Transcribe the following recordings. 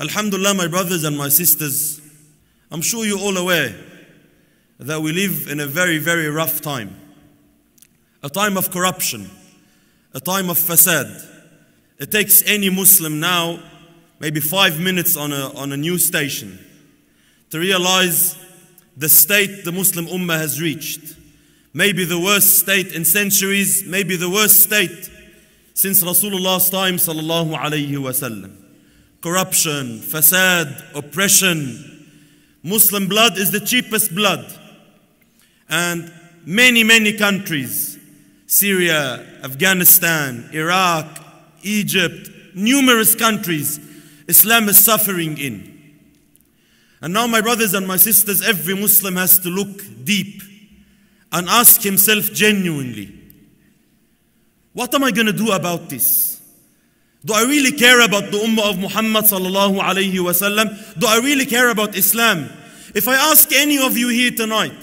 Alhamdulillah, my brothers and my sisters, I'm sure you're all aware that we live in a very, very rough time. A time of corruption, a time of facade. It takes any Muslim now maybe five minutes on a, on a news station to realize the state the Muslim Ummah has reached. Maybe the worst state in centuries, maybe the worst state since Rasulullah's time, sallallahu alayhi wasallam corruption, facade, oppression. Muslim blood is the cheapest blood. And many, many countries, Syria, Afghanistan, Iraq, Egypt, numerous countries, Islam is suffering in. And now, my brothers and my sisters, every Muslim has to look deep and ask himself genuinely, what am I going to do about this? Do I really care about the Ummah of Muhammad sallallahu alayhi wasallam? Do I really care about Islam? If I ask any of you here tonight,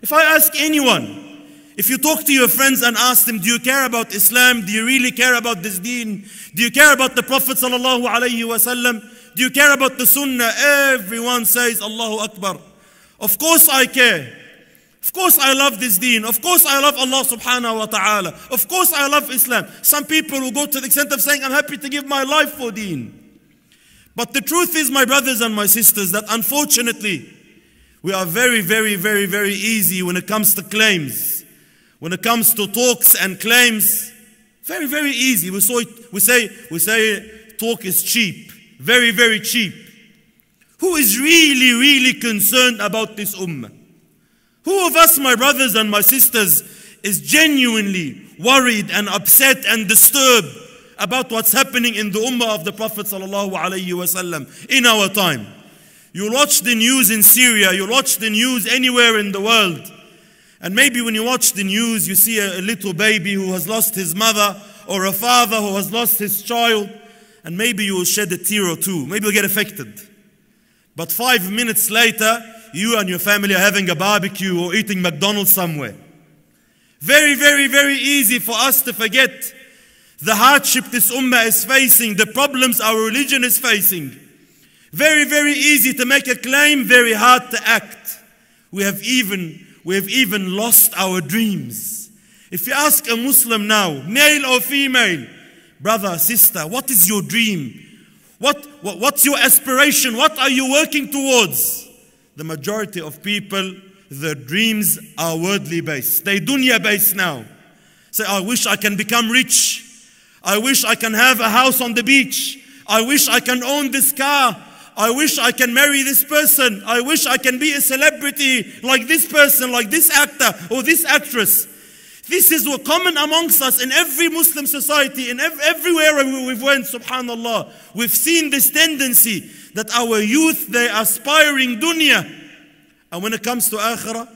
if I ask anyone, if you talk to your friends and ask them, do you care about Islam? Do you really care about this deen? Do you care about the Prophet sallallahu alayhi wasallam? Do you care about the Sunnah? Everyone says, Allahu Akbar. Of course I care. Of course I love this deen. Of course I love Allah subhanahu wa ta'ala. Of course I love Islam. Some people will go to the extent of saying, I'm happy to give my life for deen. But the truth is, my brothers and my sisters, that unfortunately, we are very, very, very, very easy when it comes to claims. When it comes to talks and claims, very, very easy. We, saw it, we say, we say talk is cheap. Very, very cheap. Who is really, really concerned about this ummah? Who of us, my brothers and my sisters, is genuinely worried and upset and disturbed about what's happening in the ummah of the Prophet in our time? You watch the news in Syria, you watch the news anywhere in the world. And maybe when you watch the news, you see a, a little baby who has lost his mother or a father who has lost his child. And maybe you will shed a tear or two. Maybe you'll get affected. But five minutes later, you and your family are having a barbecue or eating McDonald's somewhere. Very, very, very easy for us to forget the hardship this ummah is facing, the problems our religion is facing. Very, very easy to make a claim, very hard to act. We have even, we have even lost our dreams. If you ask a Muslim now, male or female, brother, sister, what is your dream? What, what, what's your aspiration? What are you working towards? the majority of people, their dreams are worldly based. They dunya based now. Say, I wish I can become rich. I wish I can have a house on the beach. I wish I can own this car. I wish I can marry this person. I wish I can be a celebrity like this person, like this actor or this actress. This is what common amongst us in every Muslim society, in ev everywhere we've went, subhanAllah. We've seen this tendency that our youth, they are aspiring dunya. And when it comes to akhirah,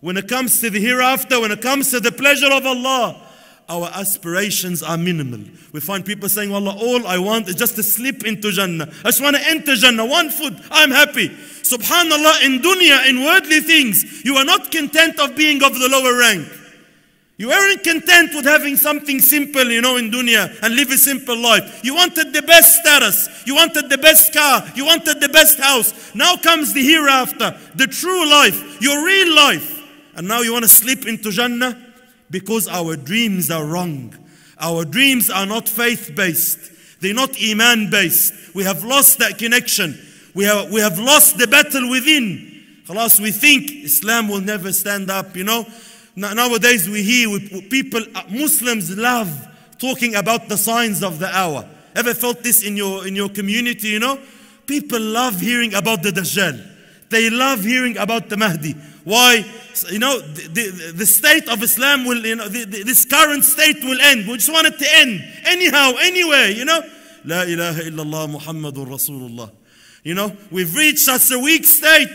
when it comes to the hereafter, when it comes to the pleasure of Allah, our aspirations are minimal. We find people saying, "Allah, all I want is just to slip into Jannah. I just want to enter Jannah, one foot, I'm happy. Subhanallah, in dunya, in worldly things, you are not content of being of the lower rank. You weren't content with having something simple, you know, in dunya and live a simple life. You wanted the best status. You wanted the best car. You wanted the best house. Now comes the hereafter, the true life, your real life. And now you want to slip into Jannah? Because our dreams are wrong. Our dreams are not faith based, they're not Iman based. We have lost that connection. We have, we have lost the battle within. Khalas, we think Islam will never stand up, you know nowadays we hear people, uh, Muslims love talking about the signs of the hour. Ever felt this in your, in your community, you know? People love hearing about the Dajjal. They love hearing about the Mahdi. Why? You know, the, the, the state of Islam will, you know, the, this current state will end. We just want it to end. Anyhow, anywhere, you know? La ilaha illallah Muhammadur Rasulullah. You know, we've reached such a weak state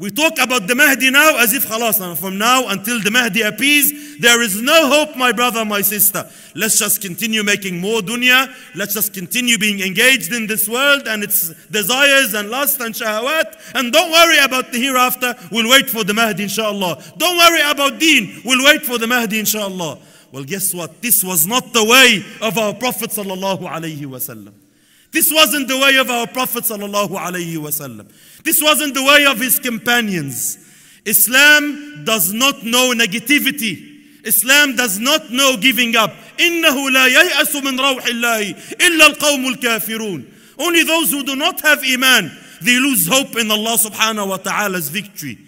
we talk about the Mahdi now as if خلاص from now until the Mahdi appears, there is no hope, my brother, my sister. Let's just continue making more dunya. Let's just continue being engaged in this world and its desires and lust and shahwat. And don't worry about the hereafter. We'll wait for the Mahdi, inshallah. Don't worry about deen. We'll wait for the Mahdi, inshallah. Well, guess what? This was not the way of our Prophet sallallahu alayhi wasallam. This wasn't the way of our Prophet sallallahu alayhi wasallam. This wasn't the way of his companions. Islam does not know negativity. Islam does not know giving up. إنه لا ييأس من روح الله إلا القوم الكافرون. Only those who do not have iman, they lose hope in Allah subhanahu wa ta'ala's victory.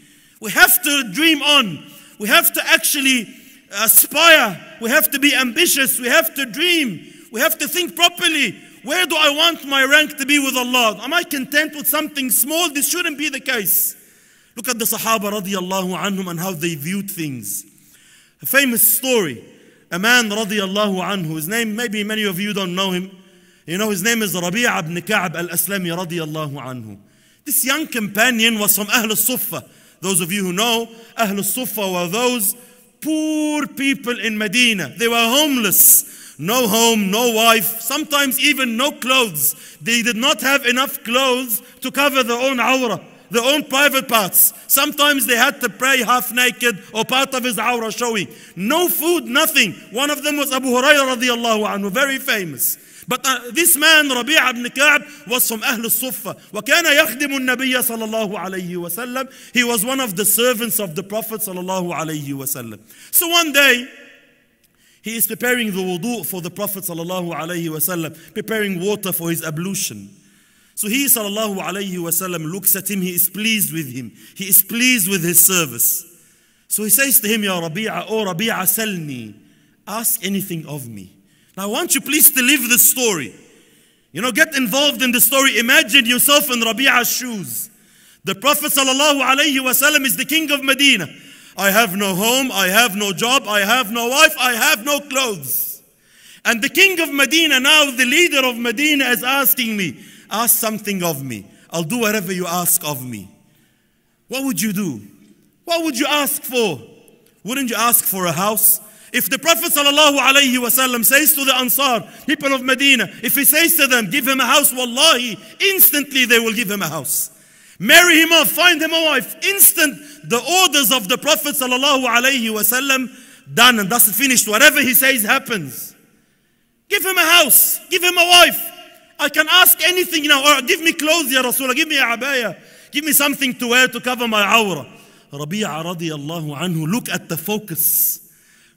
We have to dream on. We have to actually aspire. We have to be ambitious. We have to dream. We have to think properly. Where do I want my rank to be with Allah? Am I content with something small? This shouldn't be the case. Look at the Sahaba radiallahu anhum and how they viewed things. A famous story. A man radiallahu anhu, his name, maybe many of you don't know him. You know, his name is Rabi'a ibn Ka'b al-Aslami radiallahu anhu. This young companion was from Ahl al-Suffa. Those of you who know, Ahl al-Suffa were those poor people in Medina. They were homeless no home, no wife, sometimes even no clothes. They did not have enough clothes to cover their own awrah, their own private parts. Sometimes they had to pray half naked or part of his awrah showing. No food, nothing. One of them was Abu Hurairah radiallahu anhu, very famous. But uh, this man, Rabi' ibn Ka'b, was from Ahlul Sufa. وَكَانَ يَخْدِمُ النَّبِيَّ صلى الله عليه وسلم. He was one of the servants of the Prophet صلى الله عليه وسلم. So one day, he is preparing the wudu for the Prophet sallallahu wasallam, preparing water for his ablution. So he sallallahu wasallam looks at him, he is pleased with him. He is pleased with his service. So he says to him, Ya Rabi'a, O oh Rabi'a salni, ask anything of me. Now I want you please to live this story. You know, get involved in the story. Imagine yourself in Rabi'a's shoes. The Prophet sallallahu alayhi wasallam is the king of Medina. I have no home, I have no job, I have no wife, I have no clothes. And the king of Medina, now the leader of Medina, is asking me, Ask something of me. I'll do whatever you ask of me. What would you do? What would you ask for? Wouldn't you ask for a house? If the Prophet ﷺ says to the Ansar, people of Medina, if he says to them, give him a house, wallahi, instantly they will give him a house. Marry him up, find him a wife. Instant, the orders of the Prophet sallallahu wasallam done and that's finished. Whatever he says happens. Give him a house, give him a wife. I can ask anything now. Or give me clothes, Ya Rasulullah. Give me a abaya. Give me something to wear to cover my awrah. Rabi'a radiallahu anhu. Look at the focus.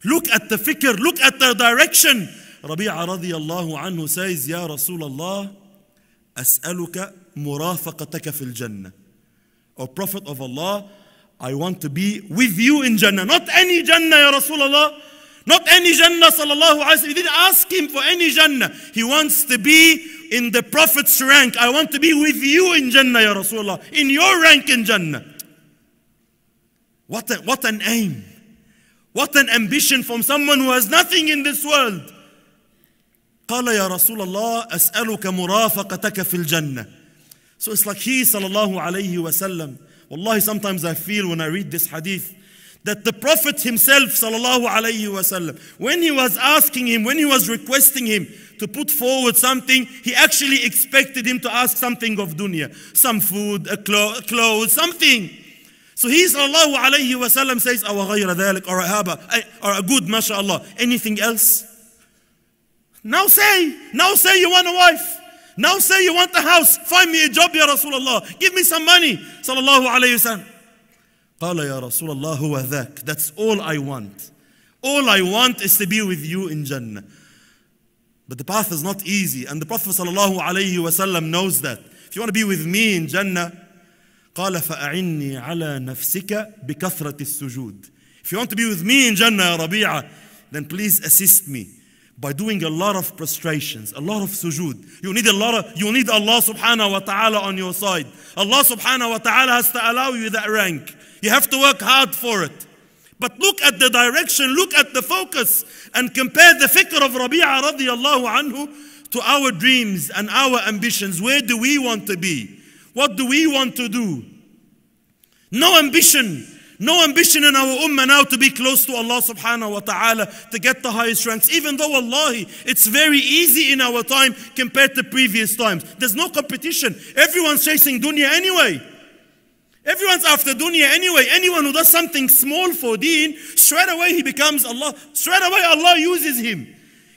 Look at the fikr. Look at the direction. Rabi'a radiallahu anhu says, Ya Rasulullah, as'aluka." مرافقتك في الجنة O prophet of Allah I want to be with you in Jannah not any Jannah يا رسول الله not any Jannah sallallahu wa sallam. he didn't ask him for any Jannah he wants to be in the prophet's rank I want to be with you in Jannah يا رسول الله in your rank in Jannah what, a, what an aim what an ambition from someone who has nothing in this world قال يا رسول الله اسالك مرافقتك في الجنه So it's like he sallallahu alayhi wasallam. Wallahi, sometimes I feel when I read this hadith that the Prophet himself sallallahu alayhi wasallam, when he was asking him, when he was requesting him to put forward something, he actually expected him to ask something of dunya, some food, a clo- clothes, something. So he sallallahu alayhi wasallam says, "Awa ghayra dhalik, or a or a good, mashallah, anything else." Now say, now say you want a wife. Now say you want a house, find me a job ya Rasulullah. Give me some money. Sallallahu الله Wasallam. قال يا رسول الله هو ذاك. That's all I want. All I want is to be with you in Jannah. But the path is not easy and the Prophet صلى الله عليه وسلم knows that. If you want to be with me in Jannah, قال فأعني على نفسك بكثرة السجود. If you want to be with me in Jannah يا ربيعة, then please assist me by doing a lot of prostrations, a lot of sujood. You need a lot of, you need Allah subhanahu wa ta'ala on your side. Allah subhanahu wa ta'ala has to allow you that rank. You have to work hard for it. But look at the direction, look at the focus, and compare the fikr of Rabi'a radiallahu anhu to our dreams and our ambitions. Where do we want to be? What do we want to do? No ambition no ambition in our ummah now to be close to Allah subhanahu wa ta'ala, to get the highest ranks, even though Allah, it's very easy in our time compared to previous times. There's no competition. Everyone's chasing dunya anyway. Everyone's after dunya anyway. Anyone who does something small for deen, straight away he becomes Allah. Straight away Allah uses him.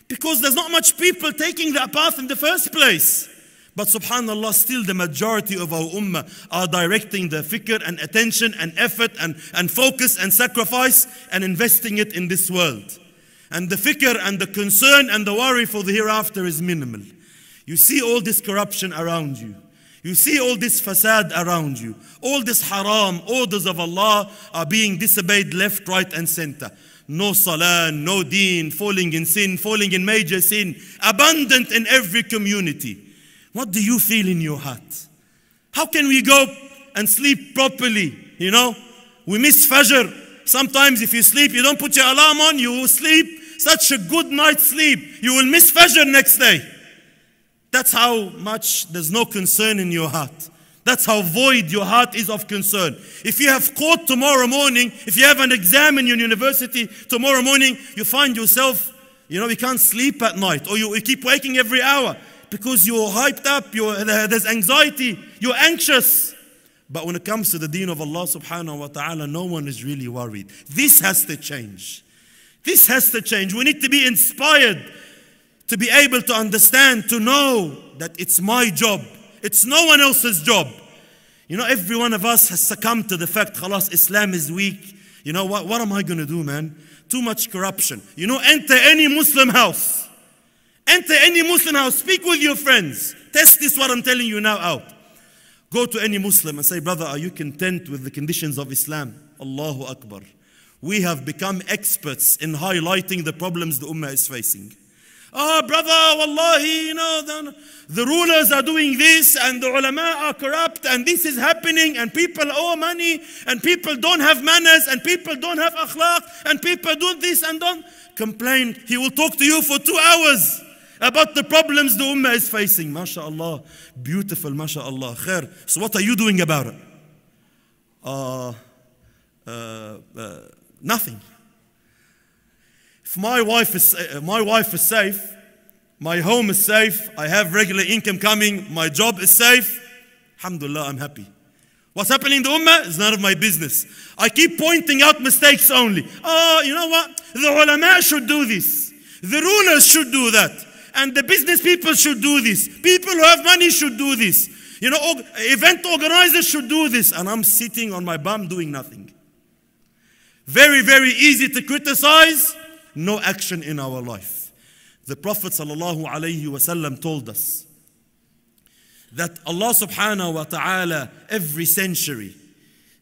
Because there's not much people taking that path in the first place. But subhanAllah, still the majority of our ummah are directing their fikr and attention and effort and, and focus and sacrifice and investing it in this world. And the fikr and the concern and the worry for the hereafter is minimal. You see all this corruption around you. You see all this facade around you. All this haram, orders of Allah are being disobeyed left, right, and center. No salah, no deen, falling in sin, falling in major sin, abundant in every community. What do you feel in your heart? How can we go and sleep properly? You know, we miss Fajr. Sometimes if you sleep, you don't put your alarm on, you sleep such a good night's sleep. You will miss Fajr next day. That's how much there's no concern in your heart. That's how void your heart is of concern. If you have court tomorrow morning, if you have an exam in your university tomorrow morning, you find yourself, you know, you can't sleep at night or you, you keep waking every hour because you're hyped up, you're, there's anxiety, you're anxious. But when it comes to the deen of Allah subhanahu wa ta'ala, no one is really worried. This has to change. This has to change. We need to be inspired to be able to understand, to know that it's my job, it's no one else's job. You know, every one of us has succumbed to the fact, khalas, Islam is weak. You know what? What am I going to do, man? Too much corruption. You know, enter any Muslim house. Enter any Muslim house, speak with your friends. Test this, what I'm telling you now, out. Go to any Muslim and say, Brother, are you content with the conditions of Islam? Allahu Akbar. We have become experts in highlighting the problems the Ummah is facing. Ah, oh, brother, wallahi, you know, the, the rulers are doing this and the ulama are corrupt and this is happening and people owe money and people don't have manners and people don't have akhlaq and people do this and don't complain. He will talk to you for two hours about the problems the Ummah is facing. MashaAllah, beautiful, MashaAllah. Khair. So, what are you doing about it? Uh, uh, uh, nothing. If my wife, is, uh, my wife is safe, my home is safe, I have regular income coming, my job is safe, alhamdulillah, I'm happy. What's happening in the Ummah is none of my business. I keep pointing out mistakes only. Oh, you know what? The ulama should do this. The rulers should do that. And the business people should do this. People who have money should do this. You know, event organizers should do this. And I'm sitting on my bum doing nothing. Very, very easy to criticize, no action in our life. The Prophet ﷺ told us that Allah subhanahu wa ta'ala every century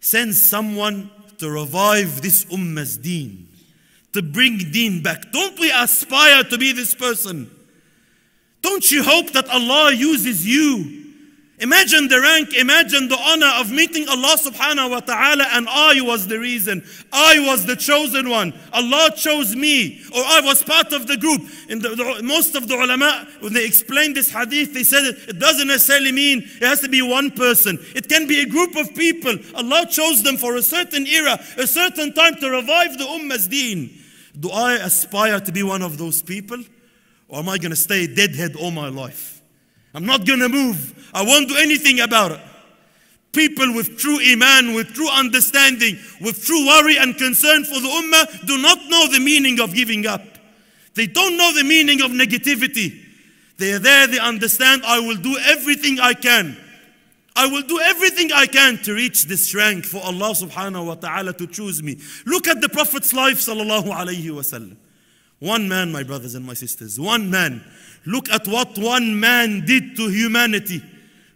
sends someone to revive this ummah's deen, to bring deen back. Don't we aspire to be this person? Don't you hope that Allah uses you? Imagine the rank, imagine the honor of meeting Allah subhanahu wa ta'ala and I was the reason. I was the chosen one. Allah chose me or I was part of the group. In the, the, most of the ulama, when they explain this hadith, they said it, it doesn't necessarily mean it has to be one person. It can be a group of people. Allah chose them for a certain era, a certain time to revive the ummah's deen. Do I aspire to be one of those people? Or am I going to stay deadhead all my life? I'm not going to move. I won't do anything about it. People with true iman, with true understanding, with true worry and concern for the ummah do not know the meaning of giving up. They don't know the meaning of negativity. They are there, they understand, I will do everything I can. I will do everything I can to reach this rank for Allah subhanahu wa ta'ala to choose me. Look at the Prophet's life sallallahu alayhi wa sallam. One man, my brothers and my sisters, one man. Look at what one man did to humanity.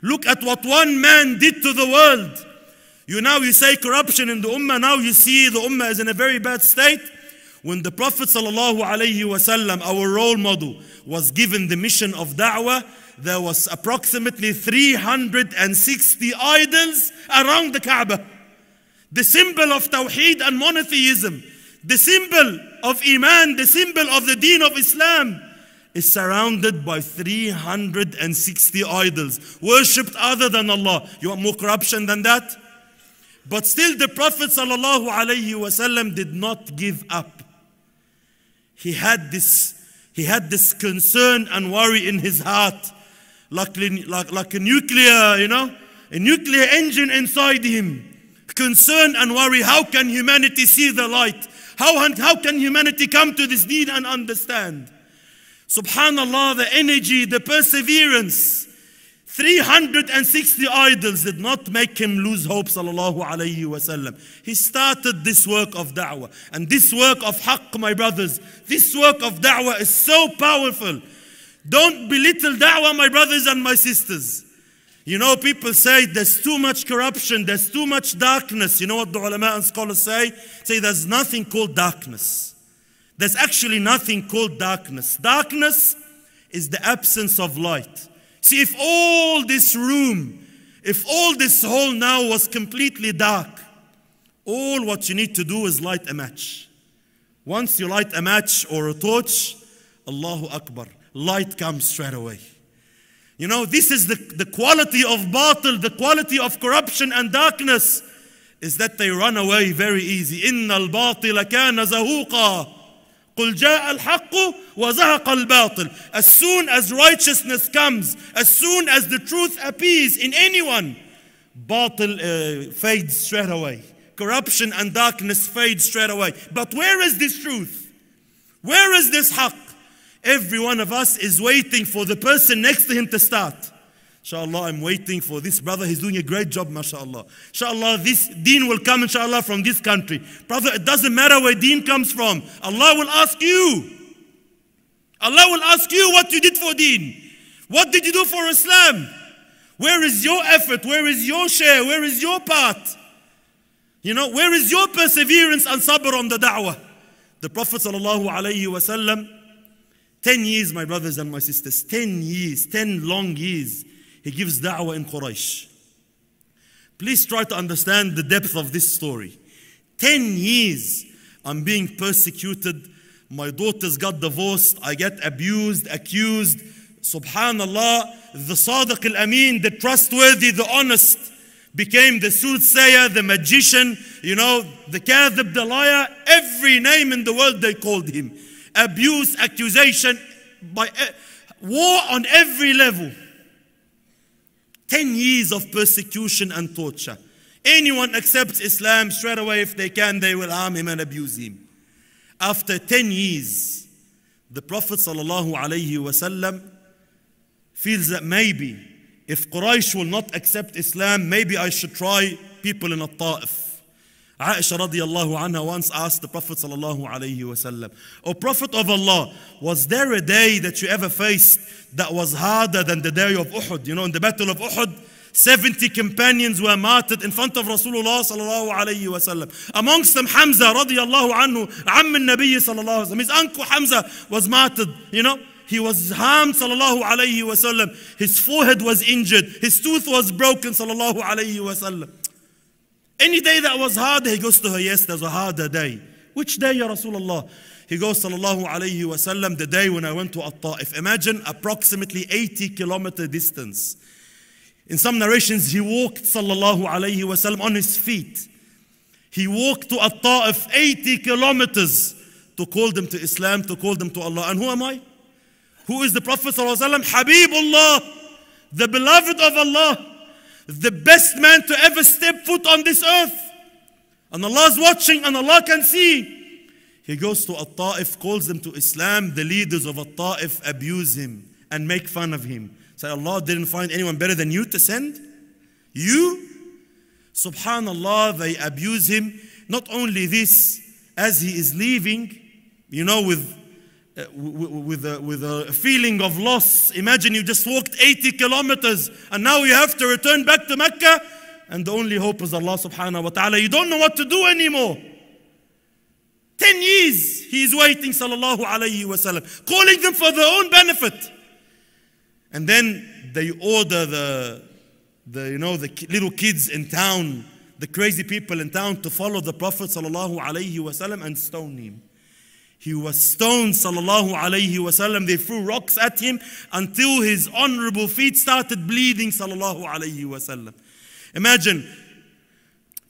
Look at what one man did to the world. You now you say corruption in the ummah, now you see the ummah is in a very bad state. When the Prophet wasallam, our role model, was given the mission of da'wah, there was approximately 360 idols around the Kaaba. The symbol of Tawheed and monotheism. The symbol of Iman, the symbol of the deen of Islam, is surrounded by 360 idols, worshipped other than Allah. You want more corruption than that? But still, the Prophet ﷺ did not give up. He had this, he had this concern and worry in his heart, like, like, like a nuclear, you know, a nuclear engine inside him. Concern and worry. How can humanity see the light? How, how can humanity come to this need and understand? Subhanallah, the energy, the perseverance. 360 idols did not make him lose hope sallallahu alayhi wasallam. He started this work of da'wah. And this work of haqq, my brothers, this work of da'wah is so powerful. Don't belittle da'wah, my brothers and my sisters. You know, people say there's too much corruption, there's too much darkness. You know what the ulama and scholars say? Say there's nothing called darkness. There's actually nothing called darkness. Darkness is the absence of light. See, if all this room, if all this hall now was completely dark, all what you need to do is light a match. Once you light a match or a torch, Allahu Akbar, light comes straight away. You know, this is the, the quality of batil, the quality of corruption and darkness, is that they run away very easy. إِنَّ الْبَاطِلَ كَانَ زَهُوقًا قل جاء الحق وزهق الباطل as soon as righteousness comes as soon as the truth appears in anyone batil uh, fades straight away corruption and darkness fade straight away but where is this truth where is this haqq Every one of us is waiting for the person next to him to start. Inshallah, I'm waiting for this brother. He's doing a great job, mashallah. Inshallah, this deen will come, inshallah, from this country. Brother, it doesn't matter where deen comes from. Allah will ask you. Allah will ask you what you did for deen. What did you do for Islam? Where is your effort? Where is your share? Where is your part? You know, where is your perseverance and sabr on the da'wah? The Prophet sallallahu alayhi wa sallam 10 years, my brothers and my sisters, 10 years, 10 long years, he gives da'wah in Quraysh. Please try to understand the depth of this story. 10 years, I'm being persecuted. My daughters got divorced. I get abused, accused. Subhanallah, the Sadiq al Amin, the trustworthy, the honest, became the soothsayer, the magician, you know, the Kathib, the liar. Every name in the world they called him abuse, accusation, by eh, war on every level. 10 years of persecution and torture. Anyone accepts Islam straight away, if they can, they will harm him and abuse him. After 10 years, the Prophet ﷺ feels that maybe if Quraysh will not accept Islam, maybe I should try people in a Ta'if. Aisha radiallahu anha once asked the Prophet sallallahu alayhi wasallam, O Prophet of Allah, was there a day that you ever faced that was harder than the day of Uhud? You know, in the battle of Uhud, 70 companions were martyred in front of Rasulullah sallallahu alayhi wasallam. Amongst them Hamza radiallahu anhu, Amm al-Nabi sallallahu alayhi wasallam. His uncle Hamza was martyred, you know. He was harmed sallallahu alayhi wasallam. His forehead was injured. His tooth was broken sallallahu alayhi wasallam. Any day that was hard, he goes to her, yes, there's a harder day. Which day, Ya Rasulullah? He goes, Sallallahu Alaihi Wasallam, the day when I went to At-Ta'if. Imagine approximately 80 kilometer distance. In some narrations, he walked, Sallallahu Alaihi Wasallam, on his feet. He walked to At-Ta'if 80 kilometers to call them to Islam, to call them to Allah. And who am I? Who is the Prophet Sallallahu Alaihi Wasallam? Habibullah, the beloved of Allah the best man to ever step foot on this earth. And Allah's watching and Allah can see. He goes to At-Ta'if, calls them to Islam. The leaders of At-Ta'if abuse him and make fun of him. Say, Allah didn't find anyone better than you to send? You? Subhanallah, they abuse him. Not only this, as he is leaving, you know, with uh, with, a, with a feeling of loss. Imagine you just walked 80 kilometers and now you have to return back to Mecca and the only hope is Allah subhanahu wa ta'ala. You don't know what to do anymore. 10 years he is waiting sallallahu alayhi wasallam, calling them for their own benefit. And then they order the, the you know, the little kids in town, the crazy people in town to follow the Prophet sallallahu alayhi wasallam and stone him. He was stoned, sallallahu alayhi wasallam. They threw rocks at him until his honorable feet started bleeding, sallallahu alayhi wasallam. Imagine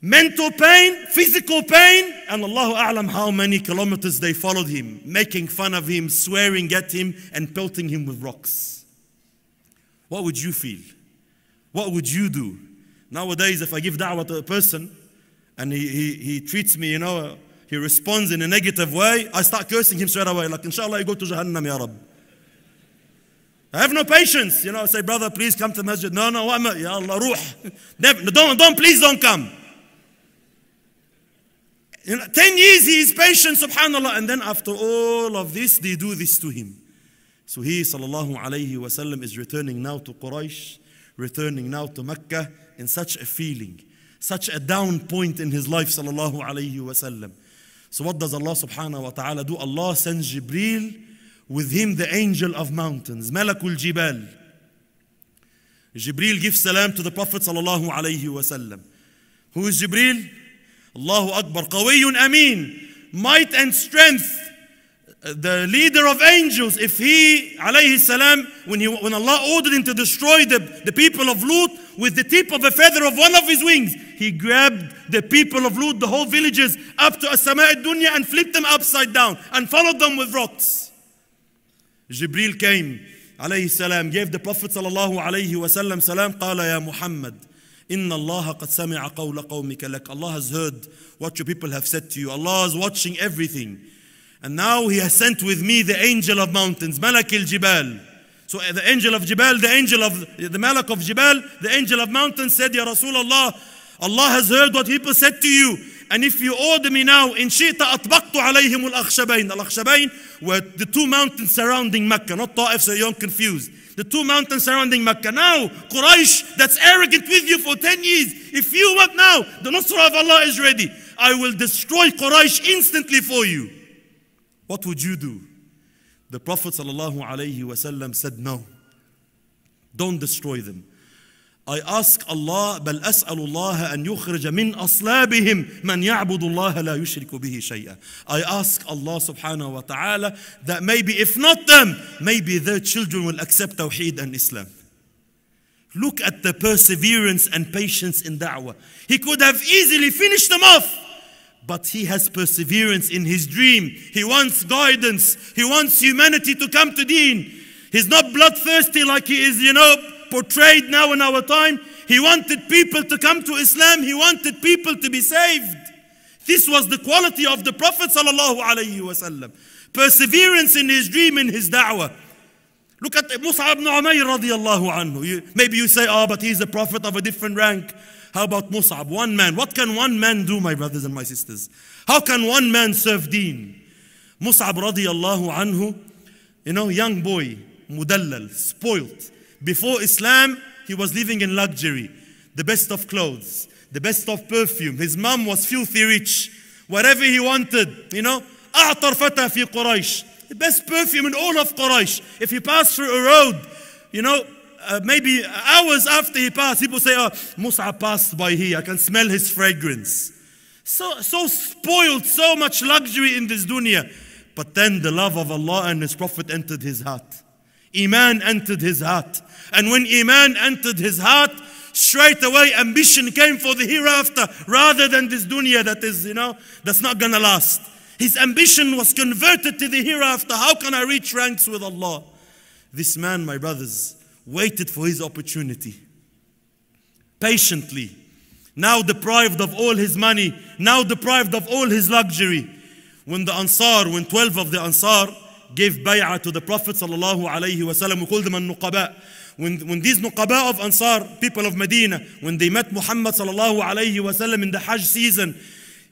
mental pain, physical pain, and Allahu A'lam how many kilometers they followed him, making fun of him, swearing at him, and pelting him with rocks. What would you feel? What would you do? Nowadays, if I give da'wah to a person and he, he, he treats me, you know, he responds in a negative way, I start cursing him straight away, like, Inshallah, you go to Jahannam, Ya Rab. I have no patience. You know, I say, brother, please come to masjid. No, no, i am I? Ya Allah, ruh. Never, don't, don't, please don't come. You know, 10 years he is patient, subhanAllah. And then after all of this, they do this to him. So he, sallallahu alayhi wasallam, is returning now to Quraysh, returning now to Mecca in such a feeling, such a down point in his life, sallallahu alayhi wasallam. So what does Allah subhanahu wa ta'ala do? Allah sends Jibril with him the angel of mountains, Malakul Jibal. Jibril gives salam to the Prophet sallallahu alayhi wasallam. Who is Jibril? Allahu Akbar, Qawiyun Amin, might and strength the leader of angels, if he, alayhi salam, when, he, when Allah ordered him to destroy the, the people of Lut with the tip of a feather of one of his wings, he grabbed the people of Lut, the whole villages, up to As-Sama dunya and flipped them upside down and followed them with rocks. Jibril came, alayhi salam, gave the Prophet sallallahu alayhi wasallam salam, qala ya Muhammad. إن الله قد سمع قول قومك لك. Allah has heard what your people have said to you. Allah is watching everything. And now he has sent with me the angel of mountains, Malak al Jibal. So uh, the angel of Jibal, the angel of the Malak of Jibal, the angel of mountains said, Ya Rasulullah, Allah has heard what people said to you. And if you order me now, in Shita atbaqtu alayhim al akhshabain. Al akhshabain were the two mountains surrounding Mecca, not Ta'if, so you don't confuse. The two mountains surrounding Mecca. Now, Quraysh, that's arrogant with you for 10 years. If you want now, the Nusra of Allah is ready. I will destroy Quraysh instantly for you. What would you do? The Prophet ﷺ said, No, don't destroy them. I ask Allah, بل أسأل الله أن يخرج من أصلابهم من يعبد الله لا يشرك به شيئا. I ask Allah subhanahu that maybe if not them, maybe their children will accept Tawheed and Islam. Look at the perseverance and patience in da'wa. He could have easily finished them off but he has perseverance in his dream. He wants guidance. He wants humanity to come to deen. He's not bloodthirsty like he is, you know, portrayed now in our time. He wanted people to come to Islam. He wanted people to be saved. This was the quality of the Prophet wasallam. Perseverance in his dream, in his da'wah. Look at Musa ibn Umayr radiallahu anhu. You, maybe you say, oh, but he's a prophet of a different rank. How about Mus'ab? One man. What can one man do, my brothers and my sisters? How can one man serve deen? Mus'ab radiallahu anhu, you know, young boy, mudallal, spoilt. Before Islam, he was living in luxury, the best of clothes, the best of perfume. His mom was filthy rich. Whatever he wanted, you know, أعطر فتى في قريش. The best perfume in all of Quraysh. If you pass through a road, you know, uh, maybe hours after he passed, people say, oh, Musa passed by here. I can smell his fragrance. So, so spoiled, so much luxury in this dunya. But then the love of Allah and His Prophet entered his heart. Iman entered his heart. And when Iman entered his heart, straight away ambition came for the hereafter rather than this dunya that is, you know, that's not gonna last. His ambition was converted to the hereafter. How can I reach ranks with Allah? This man, my brothers, waited for his opportunity patiently. Now deprived of all his money, now deprived of all his luxury. When the Ansar, when 12 of the Ansar gave bay'ah to the Prophet sallallahu alaihi wasallam, we call them an-nuqaba. When, when these nuqaba of Ansar, people of Medina, when they met Muhammad sallallahu alaihi wasallam in the Hajj season,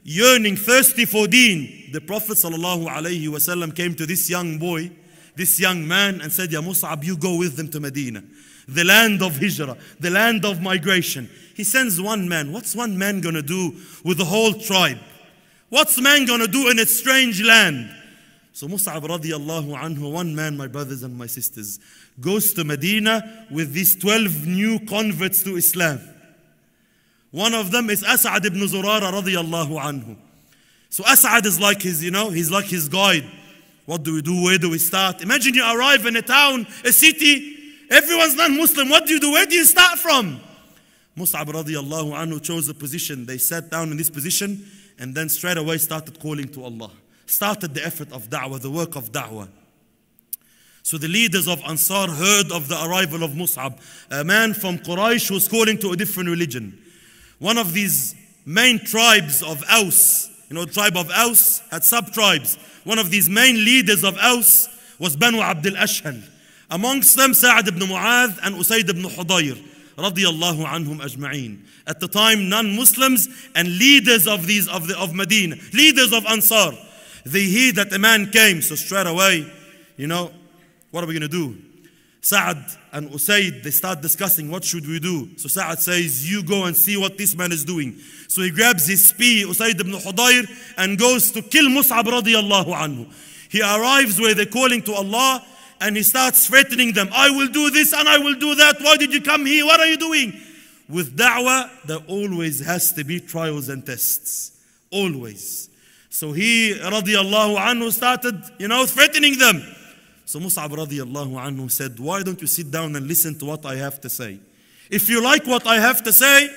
yearning, thirsty for deen, the Prophet sallallahu alaihi wasallam came to this young boy this young man and said, Ya Mus'ab, you go with them to Medina, the land of hijrah, the land of migration. He sends one man. What's one man going to do with the whole tribe? What's man going to do in a strange land? So Mus'ab radiallahu anhu, one man, my brothers and my sisters, goes to Medina with these 12 new converts to Islam. One of them is As'ad ibn Zurara radiallahu anhu. So As'ad is like his, you know, he's like his guide. What do we do? Where do we start? Imagine you arrive in a town, a city, everyone's non Muslim. What do you do? Where do you start from? Mus'ab radiallahu anhu chose a position. They sat down in this position and then straight away started calling to Allah. Started the effort of da'wah, the work of da'wah. So the leaders of Ansar heard of the arrival of Mus'ab, a man from Quraysh who's calling to a different religion. One of these main tribes of Aus, you know, tribe of Aus had sub tribes. One of these main leaders of Aus was Banu Abd al-Ashhal. Amongst them, Sa'ad ibn Mu'adh and Usayd ibn Hudayr, radiyallahu anhum ajma'in. At the time, non-Muslims and leaders of these, of, the, of Medina, leaders of Ansar. They hear that a man came, so straight away, you know, what are we going to do? Sa'ad and Usayd, they start discussing what should we do. So Sa'ad says, you go and see what this man is doing. So he grabs his spear, Usayd ibn Hudayr, and goes to kill Mus'ab radiallahu anhu. He arrives where they're calling to Allah and he starts threatening them. I will do this and I will do that. Why did you come here? What are you doing? With da'wah, there always has to be trials and tests. Always. So he, radiallahu anhu, started, you know, threatening them. So Mus'ab radiallahu anhu said, Why don't you sit down and listen to what I have to say? If you like what I have to say,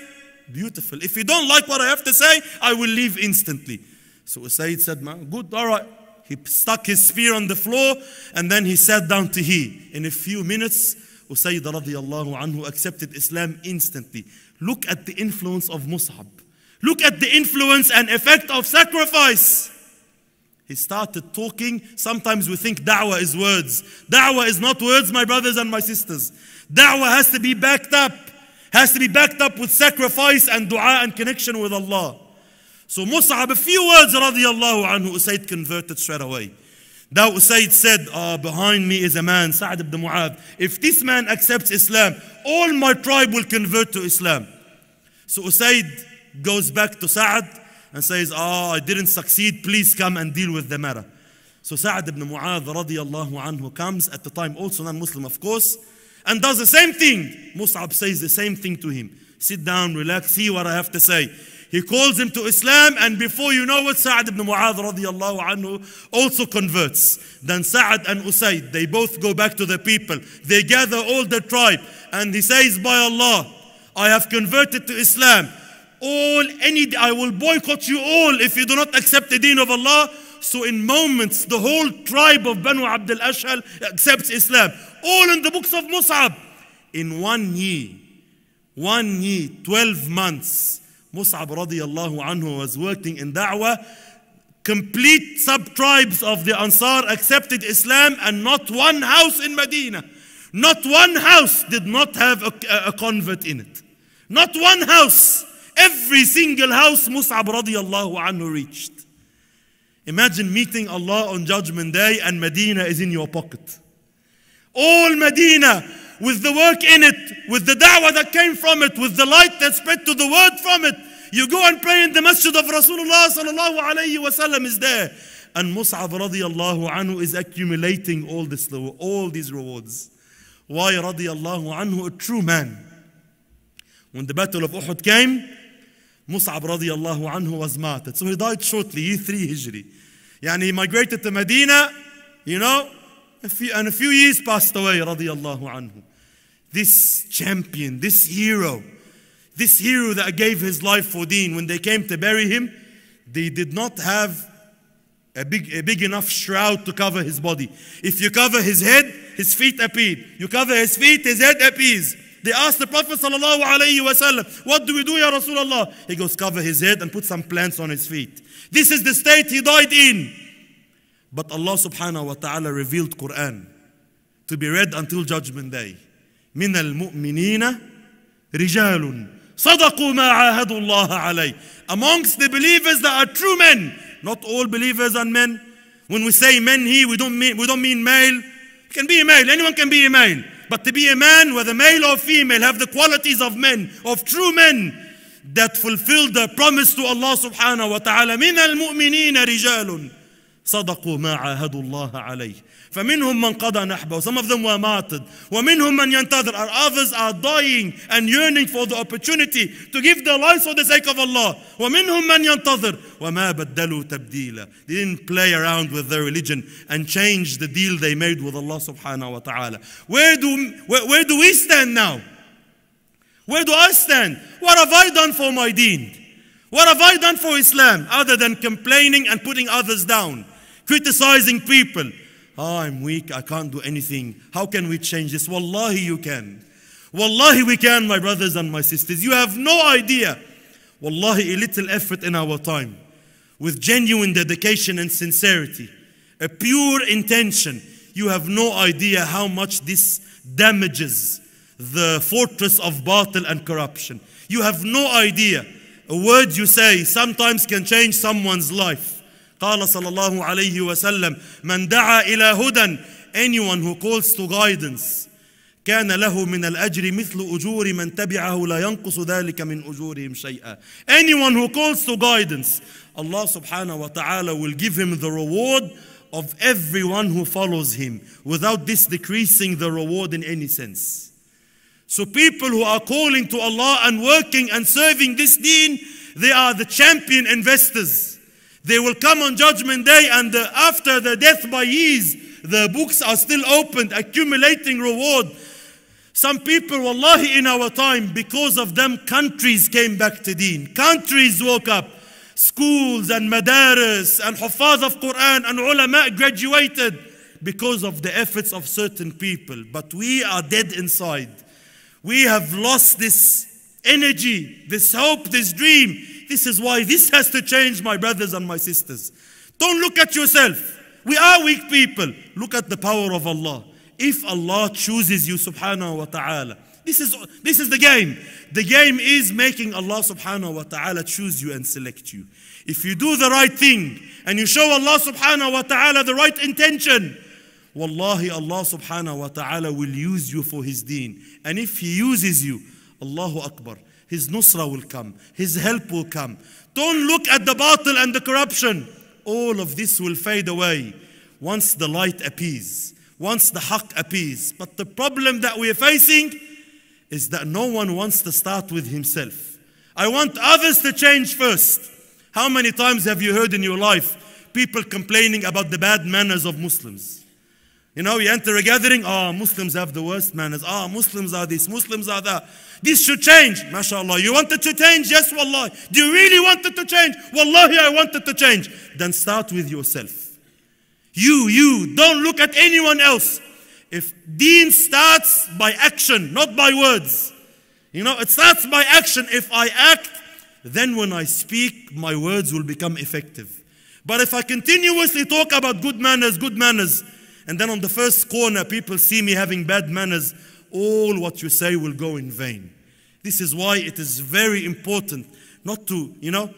beautiful. If you don't like what I have to say, I will leave instantly. So Usaid said, Man, good, all right. He stuck his spear on the floor and then he sat down to he. In a few minutes, Usaid radiallahu anhu accepted Islam instantly. Look at the influence of Mus'ab. Look at the influence and effect of sacrifice. He started talking. Sometimes we think da'wah is words. Da'wah is not words, my brothers and my sisters. Da'wah has to be backed up. Has to be backed up with sacrifice and dua and connection with Allah. So Mus'ab, a few words radiallahu anhu, Usaid converted straight away. Now Usaid said, oh, behind me is a man, Sa'd ibn Mu'adh. If this man accepts Islam, all my tribe will convert to Islam. So Usaid goes back to Sa'd and says, Oh, I didn't succeed. Please come and deal with the matter. So Saad ibn Mu'adh radiallahu anhu comes at the time, also non Muslim, of course, and does the same thing. Mus'ab says the same thing to him. Sit down, relax, see what I have to say. He calls him to Islam, and before you know it, Saad ibn Mu'adh radiallahu anhu also converts. Then Saad and Usayd, they both go back to the people. They gather all the tribe, and he says, By Allah, I have converted to Islam all any I will boycott you all if you do not accept the deen of Allah. So in moments, the whole tribe of Banu Abdul Ashal accepts Islam. All in the books of Mus'ab. In one year, one year, 12 months, Mus'ab radiallahu anhu was working in da'wah. Complete sub-tribes of the Ansar accepted Islam and not one house in Medina. Not one house did not have a, a, a convert in it. Not one house. Every single house Mus'ab radiallahu anhu reached. Imagine meeting Allah on Judgment Day and Medina is in your pocket. All Medina with the work in it, with the da'wah that came from it, with the light that spread to the word from it. You go and pray in the masjid of Rasulullah sallallahu alayhi wasallam is there. And Mus'ab radiallahu anhu is accumulating all this all these rewards. Why radiallahu anhu a true man? When the battle of Uhud came, Mus'ab radiallahu anhu was martyred. So he died shortly, he 3 Hijri. يعني he migrated to Medina, you know, a few, and a few years passed away الله عنه. This champion, this hero, this hero that gave his life for Deen, when they came to bury him, they did not have a big, a big enough shroud to cover his body. If you cover his head, his feet appear. You cover his feet, his head appears. They asked the Prophet sallallahu wasallam, what do we do ya Rasulullah? He goes, cover his head and put some plants on his feet. This is the state he died in. But Allah subhanahu wa ta'ala revealed Quran to be read until judgment day. من المؤمنين رجال صدقوا ما عاهدوا الله عليه. Amongst the believers there are true men. Not all believers are men. When we say men here, we don't mean, we don't mean male. It can be a male. Anyone can be a male. But to be a man, whether male or female, have the qualities of men, of true men, that fulfill the promise to Allah subhanahu wa ta'ala. من المؤمنين رجال صدقوا ما عاهدوا الله عليه فمنهم من قضى نحبه some of them were martyred ومنهم من ينتظر and others are dying and yearning for the opportunity to give their lives for the sake of Allah ومنهم من ينتظر وما بدلوا تبديلا they didn't play around with their religion and change the deal they made with Allah subhanahu wa ta'ala where do, where, where do we stand now where do I stand what have I done for my deen What have I done for Islam other than complaining and putting others down? criticizing people. Oh, I'm weak, I can't do anything. How can we change this? Wallahi, you can. Wallahi, we can, my brothers and my sisters. You have no idea. Wallahi, a little effort in our time, with genuine dedication and sincerity, a pure intention. You have no idea how much this damages the fortress of battle and corruption. You have no idea. A word you say sometimes can change someone's life. قال صلى الله عليه وسلم من دعا إلى هدى anyone who calls to guidance كان له من الأجر مثل أجور من تبعه لا ينقص ذلك من أجورهم شيئا anyone who calls to guidance Allah subhanahu wa ta'ala will give him the reward of everyone who follows him without this decreasing the reward in any sense so people who are calling to Allah and working and serving this deen they are the champion investors they will come on judgment day and the, uh, after the death by ease, the books are still opened, accumulating reward. Some people, wallahi, in our time, because of them, countries came back to deen. Countries woke up. Schools and madaris and hufaz of Quran and ulama graduated because of the efforts of certain people. But we are dead inside. We have lost this energy, this hope, this dream. This is why this has to change, my brothers and my sisters. Don't look at yourself. We are weak people. Look at the power of Allah. If Allah chooses you, subhanahu wa ta'ala. This is, this is the game. The game is making Allah subhanahu wa ta'ala choose you and select you. If you do the right thing and you show Allah subhanahu wa ta'ala the right intention, wallahi Allah subhanahu wa ta'ala will use you for his deen. And if he uses you, Allahu Akbar. His nusra will come, His help will come. Don't look at the battle and the corruption. All of this will fade away once the light appears, once the haqq appears. But the problem that we are facing is that no one wants to start with himself. I want others to change first. How many times have you heard in your life people complaining about the bad manners of Muslims? You know, you enter a gathering, oh, Muslims have the worst manners. Oh, Muslims are this, Muslims are that. This should change. MashaAllah. You want it to change? Yes, wallah. Do you really want it to change? Wallahi, I want it to change. Then start with yourself. You, you. Don't look at anyone else. If deen starts by action, not by words. You know, it starts by action. If I act, then when I speak, my words will become effective. But if I continuously talk about good manners, good manners, and then on the first corner, people see me having bad manners. All what you say will go in vain. This is why it is very important not to, you know,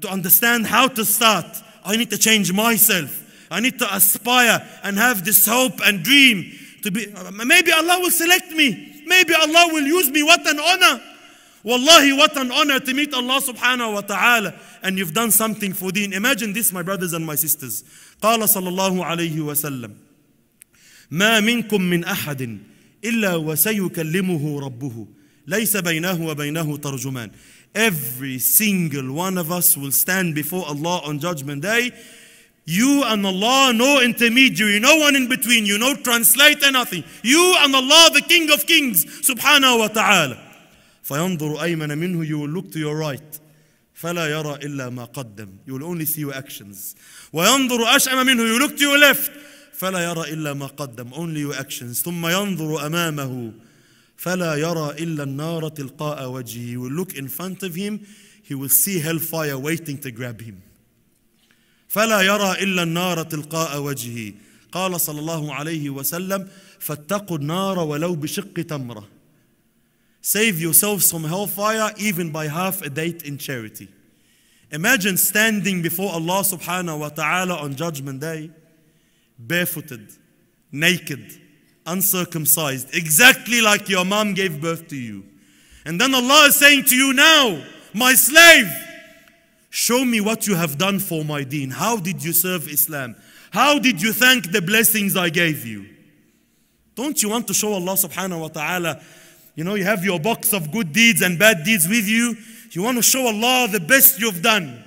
to understand how to start. I need to change myself. I need to aspire and have this hope and dream to be. Maybe Allah will select me. Maybe Allah will use me. What an honor. Wallahi, what an honor to meet Allah subhanahu wa ta'ala. And you've done something for deen. Imagine this, my brothers and my sisters. قال sallallahu الله عليه ما منكم من احد الا وسيكلمه ربه ليس بينه وبينه ترجمان every single one of us will stand before Allah on judgment day you and Allah no intermediary no one in between you no translator nothing you and Allah the king of kings سبحانه وتعالى فينظر ايمن منه you will look to your right فلا يرى الا ما قدم you will only see your actions وينظر اشأم منه you look to your left فلا يرى إلا ما قدم only your actions ثم ينظر أمامه فلا يرى إلا النار تلقاء وجهه he will look in front of him he will see hellfire waiting to grab him فلا يرى إلا النار تلقاء وجهه قال صلى الله عليه وسلم فاتقوا النار ولو بشق تمرة save yourselves from hellfire even by half a date in charity imagine standing before Allah subhanahu wa ta'ala on judgment day barefooted, naked, uncircumcised, exactly like your mom gave birth to you. And then Allah is saying to you now, my slave, show me what you have done for my deen. How did you serve Islam? How did you thank the blessings I gave you? Don't you want to show Allah subhanahu wa ta'ala? You know, you have your box of good deeds and bad deeds with you. You want to show Allah the best you've done.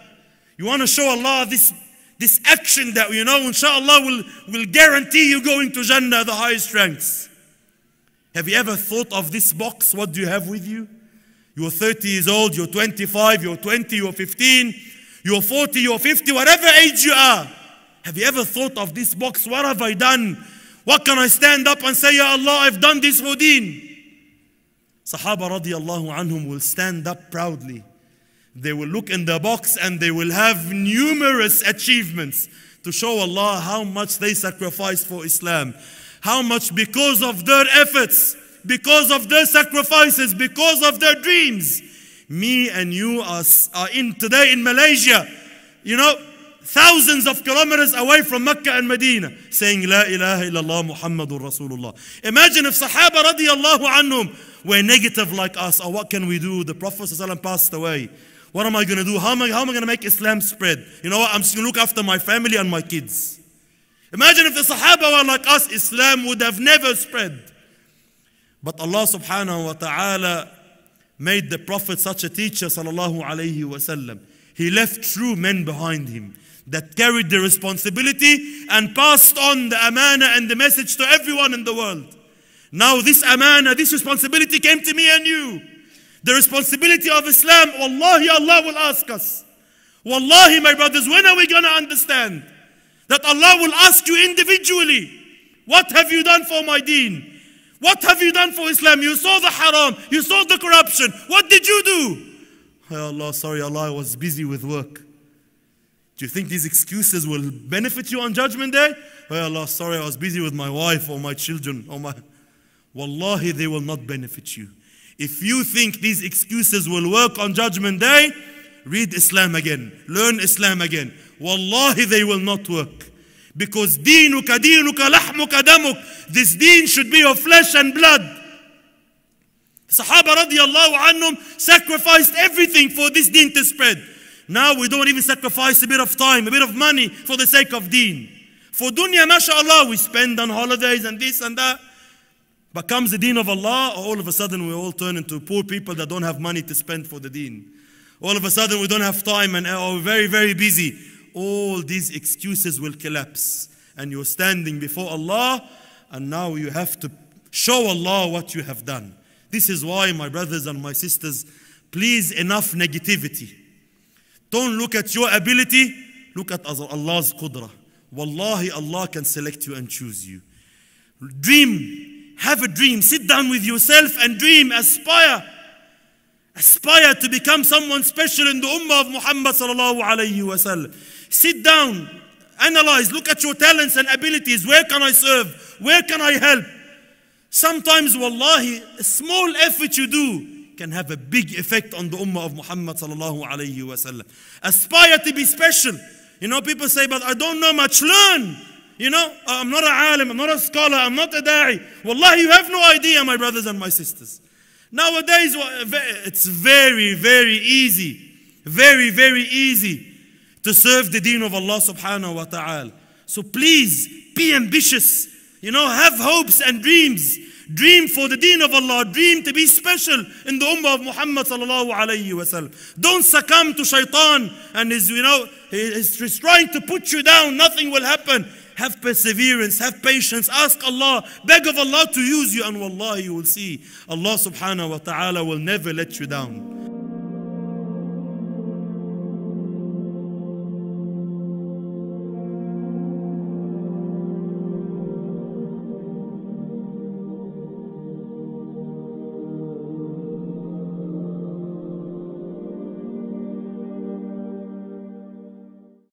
You want to show Allah this this action that you know, inshallah, will, will guarantee you going to Jannah, the highest ranks. Have you ever thought of this box? What do you have with you? You're 30 years old, you're 25, you're 20, you're 15, you're 40, you're 50, whatever age you are. Have you ever thought of this box? What have I done? What can I stand up and say, Ya Allah, I've done this for deen? Sahaba radiallahu anhum will stand up proudly they will look in the box and they will have numerous achievements to show Allah how much they sacrificed for Islam. How much because of their efforts, because of their sacrifices, because of their dreams. Me and you are, are in today in Malaysia, you know, thousands of kilometers away from Mecca and Medina, saying, La ilaha illallah Muhammadur Rasulullah. Imagine if Sahaba radiallahu anhum were negative like us, or what can we do? The Prophet wasallam passed away. What am I going to do? How am I, how am I going to make Islam spread? You know what? I'm just going to look after my family and my kids. Imagine if the Sahaba were like us, Islam would have never spread. But Allah subhanahu wa ta'ala made the Prophet such a teacher, sallallahu alayhi wasallam. He left true men behind him that carried the responsibility and passed on the amana and the message to everyone in the world. Now this amana, this responsibility came to me and you. The responsibility of Islam, wallahi, Allah will ask us. Wallahi, my brothers, when are we going to understand that Allah will ask you individually, What have you done for my deen? What have you done for Islam? You saw the haram, you saw the corruption. What did you do? Oh Allah, sorry, Allah, I was busy with work. Do you think these excuses will benefit you on Judgment Day? Oh Allah, sorry, I was busy with my wife or my children or my. Wallahi, they will not benefit you. If you think these excuses will work on Judgment Day, read Islam again, learn Islam again. Wallahi, they will not work. Because deenuka deenuka lahmuka damuk. This deen should be of flesh and blood. Sahaba radiallahu anhum sacrificed everything for this deen to spread. Now we don't even sacrifice a bit of time, a bit of money for the sake of deen. For dunya, mashallah, we spend on holidays and this and that. But comes the deen of Allah, all of a sudden we all turn into poor people that don't have money to spend for the deen. All of a sudden we don't have time and are very, very busy. All these excuses will collapse. And you're standing before Allah, and now you have to show Allah what you have done. This is why, my brothers and my sisters, please enough negativity. Don't look at your ability, look at Allah's qudrah. Wallahi, Allah can select you and choose you. Dream have a dream. Sit down with yourself and dream. Aspire. Aspire to become someone special in the ummah of Muhammad Sit down. Analyze. Look at your talents and abilities. Where can I serve? Where can I help? Sometimes, wallahi, a small effort you do can have a big effect on the ummah of Muhammad Aspire to be special. You know, people say, but I don't know much. Learn. You know, I'm not a alim, I'm not a scholar, I'm not a da'i. Wallahi, you have no idea, my brothers and my sisters. Nowadays, it's very, very easy, very, very easy to serve the deen of Allah subhanahu wa ta'ala. So please be ambitious. You know, have hopes and dreams. Dream for the deen of Allah. Dream to be special in the ummah of Muhammad sallallahu alayhi wasallam. Don't succumb to shaitan and his, you know, he's trying to put you down. Nothing will happen have perseverance, have patience, ask Allah, beg of Allah to use you, and Allah, you will see Allah subhanahu wa ta'ala will never let you down.